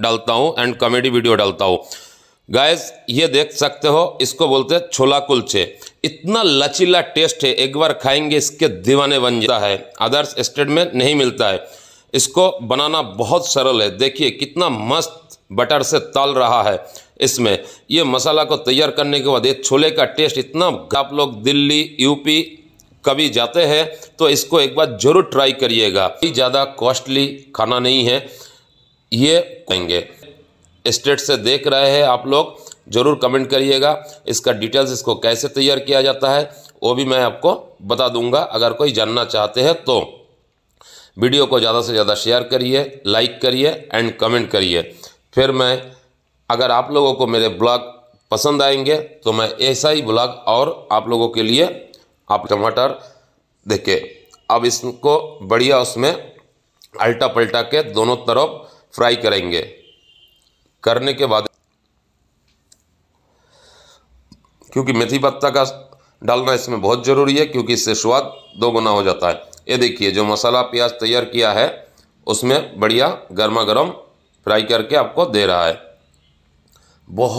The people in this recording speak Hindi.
डालता हूँ एंड कॉमेडी वीडियो डालता हूँ गाइस ये देख सकते हो इसको बोलते हैं छोला कुलचे इतना लचीला टेस्ट है एक बार खाएंगे इसके दीवाने बन जाता है अदर्स स्टेट में नहीं मिलता है इसको बनाना बहुत सरल है देखिए कितना मस्त बटर से तल रहा है इसमें ये मसाला को तैयार करने के बाद ये छोले का टेस्ट इतना आप लोग दिल्ली यूपी कभी जाते हैं तो इसको एक बार जरूर ट्राई करिएगा ज़्यादा कॉस्टली खाना नहीं है ये कहेंगे स्टेट से देख रहे हैं आप लोग ज़रूर कमेंट करिएगा इसका डिटेल्स इसको कैसे तैयार किया जाता है वो भी मैं आपको बता दूंगा अगर कोई जानना चाहते हैं तो वीडियो को ज़्यादा से ज़्यादा शेयर करिए लाइक करिए एंड कमेंट करिए फिर मैं अगर आप लोगों को मेरे ब्लॉग पसंद आएंगे तो मैं ऐसा ही ब्लॉग और आप लोगों के लिए आप टमाटर देखे अब इसको बढ़िया उसमें अल्टा पलटा के दोनों तरफ फ्राई करेंगे करने के बाद क्योंकि मेथी पत्ता का डालना इसमें बहुत ज़रूरी है क्योंकि इससे स्वाद दोगुना हो जाता है ये देखिए जो मसाला प्याज तैयार किया है उसमें बढ़िया गर्मा गर्म फ्राई करके आपको दे रहा है बहुत